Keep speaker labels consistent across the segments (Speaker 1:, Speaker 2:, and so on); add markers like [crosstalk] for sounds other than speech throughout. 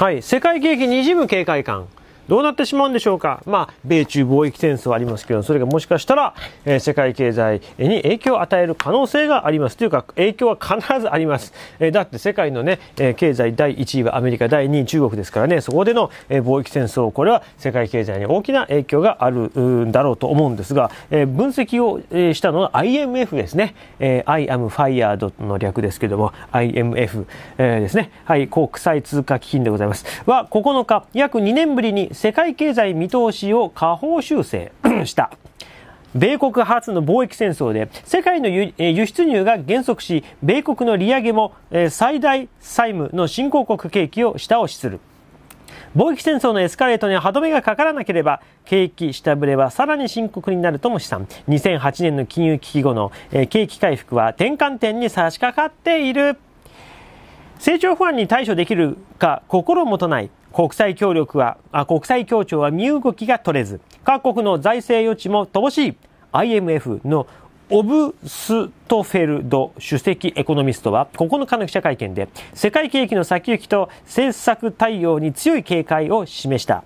Speaker 1: はい、世界景気にじむ警戒感。どうなってしまうんでしょうか。まあ、米中貿易戦争ありますけど、それがもしかしたら、えー、世界経済に影響を与える可能性があります。というか、影響は必ずあります。えー、だって世界のね、えー、経済第1位はアメリカ、第2位中国ですからね、そこでの、えー、貿易戦争、これは世界経済に大きな影響があるんだろうと思うんですが、えー、分析を、えしたのは IMF ですね。えー、I am fired の略ですけども、IMF、えー、ですね。はい、国際通貨基金でございます。は、9日、約2年ぶりに世界経済見通しを下方修正 [clears throat] した。米国初の貿易戦争で世界の輸出入が減速し、米国の利上げも最大債務の新興国景気を下押しする。貿易戦争のエスカレートに歯止めがかからなければ、景気下振れはさらに深刻になるとも試算。2008年の金融危機後の景気回復は転換点に差し掛かっている。成長不安に対処できるか心もとない国際協力は、あ国際協調は身動きが取れず、各国の財政余地も乏しい IMF のオブストフェルド首席エコノミストは9日の記者会見で世界景気の先行きと政策対応に強い警戒を示した。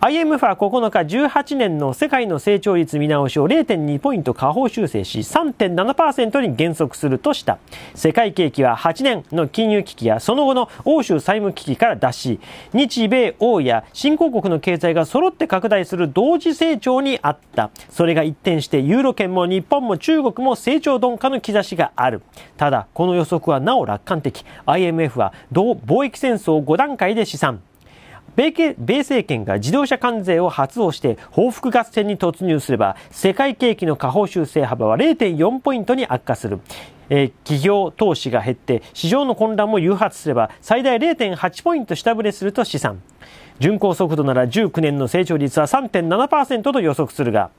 Speaker 1: IMF は9日18年の世界の成長率見直しを0.2ポイント下方修正し3.7%に減速するとした世界景気は8年の金融危機やその後の欧州債務危機から脱し日米欧や新興国の経済が揃って拡大する同時成長にあったそれが一転してユーロ圏も日本も中国も成長鈍化の兆しがあるただこの予測はなお楽観的 IMF は同貿易戦争5段階で試算米政権が自動車関税を発動して報復合戦に突入すれば世界景気の下方修正幅は0.4ポイントに悪化する。えー、企業投資が減って市場の混乱も誘発すれば最大0.8ポイント下振れすると試算。巡航速度なら19年の成長率は3.7%と予測するが、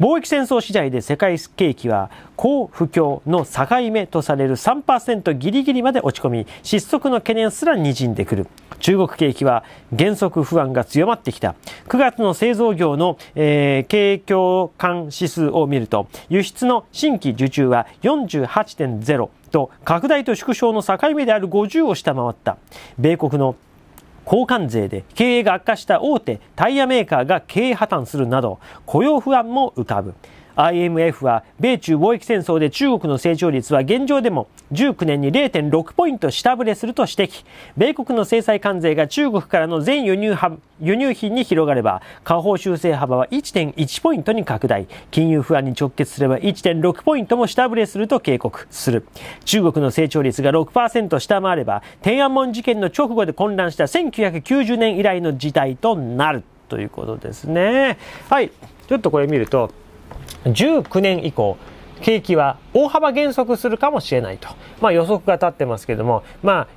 Speaker 1: 貿易戦争次第で世界景気は好不況の境目とされる3%ギリギリまで落ち込み失速の懸念すらにじんでくる中国景気は減速不安が強まってきた9月の製造業の、えー、景況感指数を見ると輸出の新規受注は48.0と拡大と縮小の境目である50を下回った米国の交換税で経営が悪化した大手タイヤメーカーが経営破綻するなど雇用不安も浮かぶ IMF は米中貿易戦争で中国の成長率は現状でも19年に0.6ポイント下振れすると指摘米国の制裁関税が中国からの全輸入輸入品に広がれば下方修正幅は1.1ポイントに拡大金融不安に直結すれば1.6ポイントも下振れすると警告する中国の成長率が6%下回れば天安門事件の直後で混乱した1990年以来の事態となるということですねはいちょっとこれ見ると19年以降、景気は大幅減速するかもしれないと、まあ、予測が立ってますけども、まあ、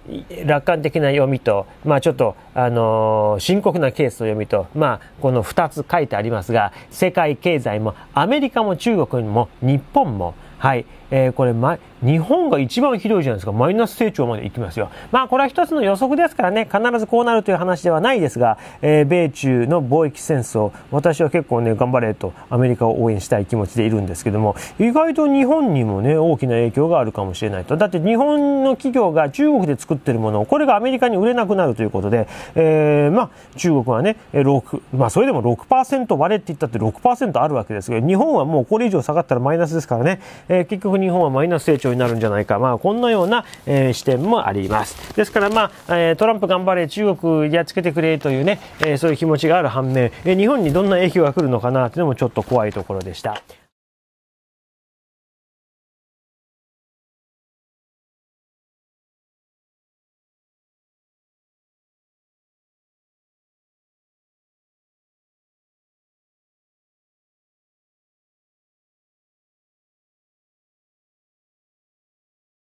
Speaker 1: 楽観的な読みと、まあ、ちょっと、あのー、深刻なケースの読みと、まあ、この2つ書いてありますが世界経済もアメリカも中国も日本も、はいえー、これ、ま、日本が一番ひどいじゃないですか。マイナス成長までいきますよ。まあ、これは一つの予測ですからね、必ずこうなるという話ではないですが、えー、米中の貿易戦争、私は結構ね、頑張れとアメリカを応援したい気持ちでいるんですけども、意外と日本にもね、大きな影響があるかもしれないと。だって日本の企業が中国で作ってるものを、これがアメリカに売れなくなるということで、えー、まあ、中国はね、6、まあ、それでも6%割れって言ったって6%あるわけですが、日本はもうこれ以上下がったらマイナスですからね、えー、結局日本はマイナス成長になるんじゃないか、まあ、こんなような、えー、視点もあります。ですから、まあ、えー、トランプ頑張れ、中国やっつけてくれというね、えー、そういう気持ちがある反面、えー、日本にどんな影響が来るのかなというのもちょっと怖いところでした。